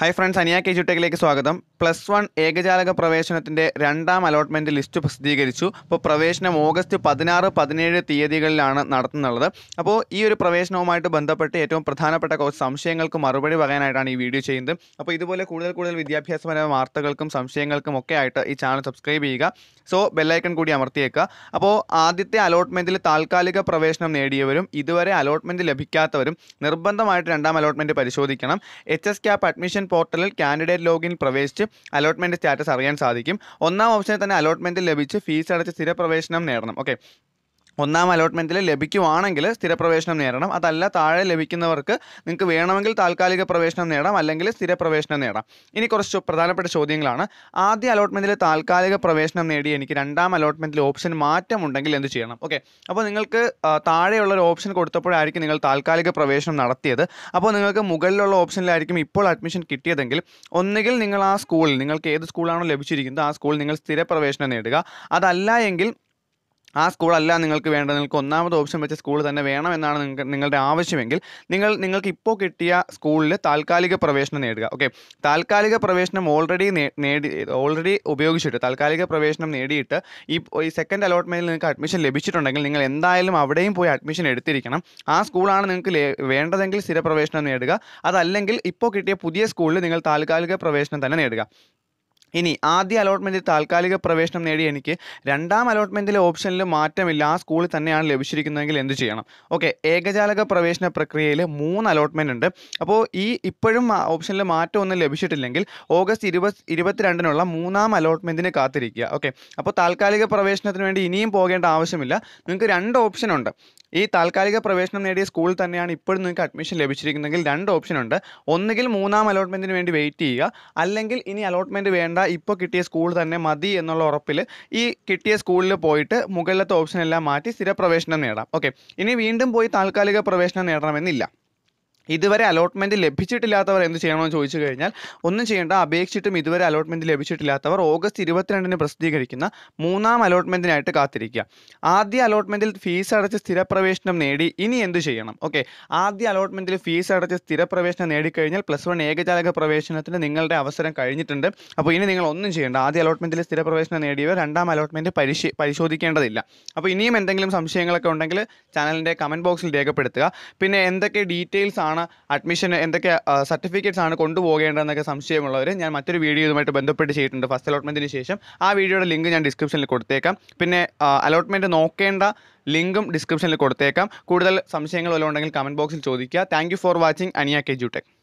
hi friends Aniya K ജുടെക്കിലേക്ക് സ്വാഗതം plus one ഏകജാലക പ്രവേശനത്തിൻ്റെ രണ്ടാം അലോട്ട്മെൻ്റ് ലിസ്റ്റ് പ്രസിദ്ധീകരിച്ചു അപ്പോൾ പ്രവേശനം ഓഗസ്റ്റ് പതിനാറ് പതിനേഴ് തീയതികളിലാണ് നടത്തുന്നുള്ളത് അപ്പോൾ ഈ ഒരു പ്രവേശനവുമായിട്ട് ബന്ധപ്പെട്ട് ഏറ്റവും പ്രധാനപ്പെട്ട കുറച്ച് സംശയങ്ങൾക്ക് മറുപടി പറയാനായിട്ടാണ് ഈ വീഡിയോ ചെയ്യുന്നത് അപ്പോൾ ഇതുപോലെ കൂടുതൽ കൂടുതൽ വിദ്യാഭ്യാസപരമായ വാർത്തകൾക്കും സംശയങ്ങൾക്കും ഒക്കെ ആയിട്ട് ഈ ചാനൽ സബ്സ്ക്രൈബ് ചെയ്യുക സോ ബെല്ലൈക്കൺ കൂടി അമർത്തിയേക്കുക അപ്പോൾ ആദ്യത്തെ അലോട്ട്മെൻറ്റിൽ താൽക്കാലിക പ്രവേശനം നേടിയവരും ഇതുവരെ അലോട്ട്മെൻറ്റ് ലഭിക്കാത്തവരും നിർബന്ധമായിട്ട് രണ്ടാം അലോട്ട്മെൻറ്റ് പരിശോധിക്കണം എച്ച് എസ് ക്യാപ് അഡ്മിഷൻ പോർട്ടലിൽ കാൻഡിഡേറ്റ് ലോഗിൻ പ്രവേശിച്ച് അലോട്ട്മെൻറ്റ് സ്റ്റാറ്റസ് അറിയാൻ സാധിക്കും ഒന്നാം ഓപ്ഷനിൽ തന്നെ അലോട്ട്മെൻറ്റ് ലഭിച്ച് ഫീസ് അടച്ച് സ്ഥിരപ്രവേശനം നേടണം ഓക്കെ ഒന്നാം അലോട്ട്മെൻറ്റിൽ ലഭിക്കുവാണെങ്കിൽ സ്ഥിരപ്രവേശനം നേടണം അതല്ല താഴെ ലഭിക്കുന്നവർക്ക് നിങ്ങൾക്ക് വേണമെങ്കിൽ താൽക്കാലിക പ്രവേശനം നേടാം അല്ലെങ്കിൽ സ്ഥിരപ്രവേശനം നേടാം ഇനി കുറച്ച് പ്രധാനപ്പെട്ട ചോദ്യങ്ങളാണ് ആദ്യ അലോട്ട്മെൻറ്റിൽ താൽക്കാലിക പ്രവേശനം നേടി എനിക്ക് രണ്ടാം അലോട്ട്മെൻറ്റിൽ ഓപ്ഷൻ മാറ്റം ഉണ്ടെങ്കിൽ എന്ത് ചെയ്യണം ഓക്കെ അപ്പോൾ നിങ്ങൾക്ക് താഴെയുള്ള ഒരു ഓപ്ഷൻ കൊടുത്തപ്പോഴായിരിക്കും നിങ്ങൾ താൽക്കാലിക പ്രവേശനം നടത്തിയത് അപ്പോൾ നിങ്ങൾക്ക് മുകളിലുള്ള ഓപ്ഷനിലായിരിക്കും ഇപ്പോൾ അഡ്മിഷൻ കിട്ടിയതെങ്കിൽ ഒന്നുകിൽ നിങ്ങൾ ആ സ്കൂളിൽ നിങ്ങൾക്ക് ഏത് സ്കൂളാണോ ലഭിച്ചിരിക്കുന്നത് ആ സ്കൂളിൽ നിങ്ങൾ സ്ഥിരപ്രവേശനം നേടുക അതല്ല എങ്കിൽ ആ സ്കൂളല്ല നിങ്ങൾക്ക് വേണ്ടത് നിങ്ങൾക്ക് ഒന്നാമത് ഓപ്ഷൻ വെച്ച സ്കൂൾ തന്നെ വേണമെന്നാണ് നിങ്ങൾക്ക് നിങ്ങളുടെ ആവശ്യമെങ്കിൽ നിങ്ങൾ നിങ്ങൾക്ക് ഇപ്പോൾ കിട്ടിയ സ്കൂളിൽ താൽക്കാലിക പ്രവേശനം നേടുക ഓക്കെ താൽക്കാലിക പ്രവേശനം ഓൾറെഡി നേടി ഓൾറെഡി ഉപയോഗിച്ചിട്ട് താൽക്കാലിക പ്രവേശനം നേടിയിട്ട് ഈ ഈ സെക്കൻഡ് അലോട്ട്മെൻറ്റിൽ നിങ്ങൾക്ക് അഡ്മിഷൻ ലഭിച്ചിട്ടുണ്ടെങ്കിൽ നിങ്ങൾ എന്തായാലും അവിടെയും പോയി അഡ്മിഷൻ എടുത്തിരിക്കണം ആ സ്കൂളാണ് നിങ്ങൾക്ക് വേണ്ടതെങ്കിൽ സ്ഥിരപ്രവേശനം നേടുക അതല്ലെങ്കിൽ ഇപ്പോൾ കിട്ടിയ പുതിയ സ്കൂളിൽ നിങ്ങൾ താൽക്കാലിക പ്രവേശനം തന്നെ നേടുക ഇനി ആദ്യ അലോട്ട്മെൻറ്റിൽ താൽക്കാലിക പ്രവേശനം നേടി എനിക്ക് രണ്ടാം അലോട്ട്മെൻറ്റിലെ ഓപ്ഷനിൽ മാറ്റമില്ല ആ സ്കൂളിൽ തന്നെയാണ് ലഭിച്ചിരിക്കുന്നതെങ്കിൽ എന്ത് ചെയ്യണം ഓക്കെ ഏകജാലക പ്രവേശന പ്രക്രിയയിൽ മൂന്ന് അലോട്ട്മെൻ്റ് ഉണ്ട് അപ്പോൾ ഈ ഇപ്പോഴും ഓപ്ഷനിൽ മാറ്റമൊന്നും ലഭിച്ചിട്ടില്ലെങ്കിൽ ഓഗസ്റ്റ് ഇരുപത് ഇരുപത്തിരണ്ടിനുള്ള മൂന്നാം അലോട്ട്മെൻറ്റിന് കാത്തിരിക്കുക ഓക്കെ അപ്പോൾ താൽക്കാലിക പ്രവേശനത്തിന് വേണ്ടി ഇനിയും പോകേണ്ട ആവശ്യമില്ല നിങ്ങൾക്ക് രണ്ട് ഓപ്ഷൻ ഉണ്ട് ഈ താൽക്കാലിക പ്രവേശനം നേടിയ സ്കൂളിൽ തന്നെയാണ് ഇപ്പോഴും നിങ്ങൾക്ക് അഡ്മിഷൻ ലഭിച്ചിരിക്കുന്നെങ്കിൽ രണ്ട് ഓപ്ഷൻ ഉണ്ട് ഒന്നുകിൽ മൂന്നാം അലോട്ട്മെന്റിന് വേണ്ടി വെയിറ്റ് ചെയ്യുക അല്ലെങ്കിൽ ഇനി അലോട്ട്മെന്റ് വേണ്ട ഇപ്പോൾ കിട്ടിയ സ്കൂൾ തന്നെ മതി എന്നുള്ള ഉറപ്പിൽ ഈ കിട്ടിയ സ്കൂളിൽ പോയിട്ട് മുകളിലത്തെ ഓപ്ഷൻ എല്ലാം മാറ്റി സ്ഥിരപ്രവേശനം നേടാം ഓക്കെ ഇനി വീണ്ടും പോയി താൽക്കാലിക പ്രവേശനം നേടണമെന്നില്ല ഇതുവരെ അലോട്ട്മെൻറ്റ് ലഭിച്ചിട്ടില്ലാത്തവർ എന്ത് ചെയ്യണമെന്ന് ചോദിച്ചു കഴിഞ്ഞാൽ ഒന്നും ചെയ്യേണ്ട അപേക്ഷിച്ചിട്ടും ഇതുവരെ അലോട്ട്മെൻറ്റ് ലഭിച്ചിട്ടില്ലാത്തവർ ഓഗസ്റ്റ് ഇരുപത്തിരണ്ടിന് പ്രസിദ്ധീകരിക്കുന്ന മൂന്നാം അലോട്ട്മെൻറ്റിനായിട്ട് കാത്തിരിക്കുക ആദ്യ അലോട്ട്മെൻറ്റിൽ ഫീസ് അടച്ച് സ്ഥിരപ്രവേശനം നേടി ഇനി എന്ത് ചെയ്യണം ഓക്കെ ആദ്യ അലോട്ട്മെൻറ്റിൽ ഫീസ് അടച്ച് സ്ഥിരപ്രവേശനം നേടിക്കഴിഞ്ഞാൽ പ്ലസ് വൺ ഏകജാലക പ്രവേശനത്തിന് നിങ്ങളുടെ അവസരം കഴിഞ്ഞിട്ടുണ്ട് അപ്പോൾ ഇനി നിങ്ങൾ ഒന്നും ചെയ്യേണ്ട ആദ്യ അലോട്ട്മെൻറ്റിൽ സ്ഥിരപ്രവേശനം നേടിയവർ രണ്ടാം അലോട്ട്മെൻറ്റ് പരിശി പരിശോധിക്കേണ്ടതില്ല അപ്പോൾ ഇനിയും എന്തെങ്കിലും സംശയങ്ങളൊക്കെ ഉണ്ടെങ്കിൽ ചാനലിൻ്റെ കമൻറ്റ് ബോക്സിൽ രേഖപ്പെടുത്തുക പിന്നെ എന്തൊക്കെ ഡീറ്റെയിൽസ് ആണ് എന്താണ് അഡ്മിഷൻ എന്തൊക്കെ സർട്ടിഫിക്കറ്റ്സ് ആണ് കൊണ്ടുപോകേണ്ടതെന്നൊക്കെ സംശയമുള്ളവർ ഞാൻ മറ്റൊരു വീഡിയോ ഇതുമായിട്ട് ബന്ധപ്പെട്ട് ചെയ്തിട്ടുണ്ട് ഫസ്റ്റ് അലോട്ട്മെൻറ്റിന് ശേഷം ആ വീഡിയോയുടെ ലിങ്ക് ഞാൻ ഡിസ്ക്രിപ്ഷനിൽ കൊടുത്തേക്കാം പിന്നെ അലോട്ട്മെൻറ്റ് നോക്കേണ്ട ലിങ്കും ഡിസ്ക്രിപ്ഷനിൽ കൊടുത്തേക്കാം കൂടുതൽ സംശയങ്ങൾ വല്ലതും ഉണ്ടെങ്കിൽ കമൻറ്റ് ബോക്സിൽ ചോദിക്കുക thank for watching Aniya K ജുടെക്